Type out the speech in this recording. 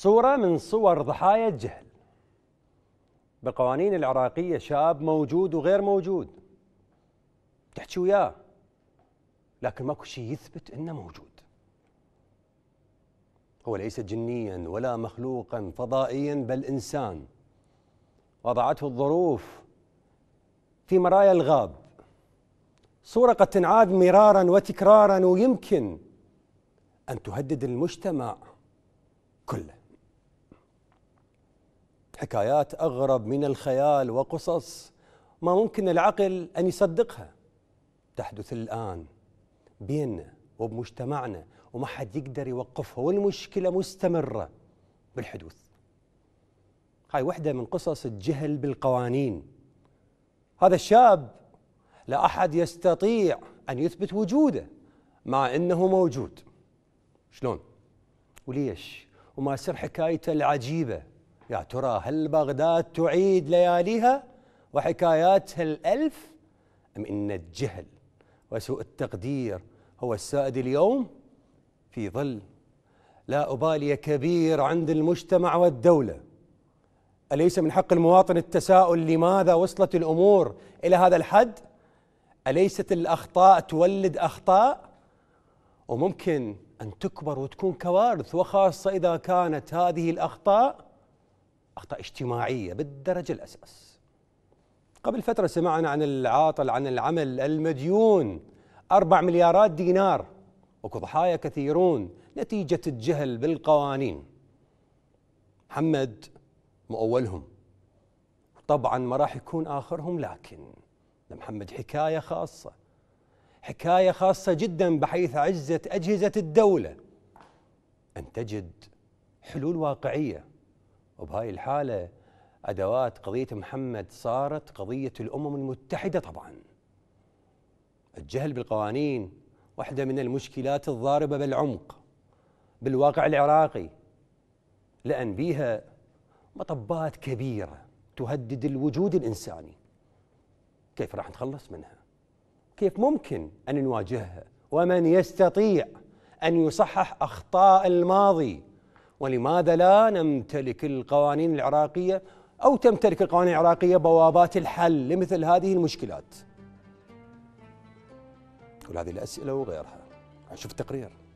صورة من صور ضحايا الجهل بالقوانين العراقية شاب موجود وغير موجود تحكي وياه لكن ماكو شيء يثبت انه موجود هو ليس جنيا ولا مخلوقا فضائيا بل انسان وضعته الظروف في مرايا الغاب صورة قد تنعاد مرارا وتكرارا ويمكن أن تهدد المجتمع كله حكايات أغرب من الخيال وقصص ما ممكن العقل أن يصدقها تحدث الآن بيننا وبمجتمعنا وما حد يقدر يوقفها والمشكلة مستمرة بالحدوث هاي وحدة من قصص الجهل بالقوانين هذا الشاب لا أحد يستطيع أن يثبت وجوده مع أنه موجود شلون وليش وما سر حكايته العجيبة يا ترى هل بغداد تعيد لياليها وحكاياتها الألف أم إن الجهل وسوء التقدير هو السائد اليوم في ظل لا أبالي كبير عند المجتمع والدولة أليس من حق المواطن التساؤل لماذا وصلت الأمور إلى هذا الحد؟ أليست الأخطاء تولد أخطاء؟ وممكن أن تكبر وتكون كوارث وخاصة إذا كانت هذه الأخطاء أخطاء اجتماعية بالدرجة الأساس قبل فترة سمعنا عن العاطل عن العمل المديون أربع مليارات دينار وكضحايا كثيرون نتيجة الجهل بالقوانين محمد مؤولهم طبعا ما راح يكون آخرهم لكن محمد حكاية خاصة حكاية خاصة جدا بحيث عزت أجهزة الدولة أن تجد حلول واقعية وبهاي الحالة أدوات قضية محمد صارت قضية الأمم المتحدة طبعا الجهل بالقوانين واحدة من المشكلات الضاربة بالعمق بالواقع العراقي لأن بيها مطبات كبيرة تهدد الوجود الإنساني كيف راح نتخلص منها كيف ممكن أن نواجهها ومن يستطيع أن يصحح أخطاء الماضي ولماذا لا نمتلك القوانين العراقية أو تمتلك القوانين العراقية بوابات الحل لمثل هذه المشكلات كل هذه الأسئلة وغيرها شوف التقرير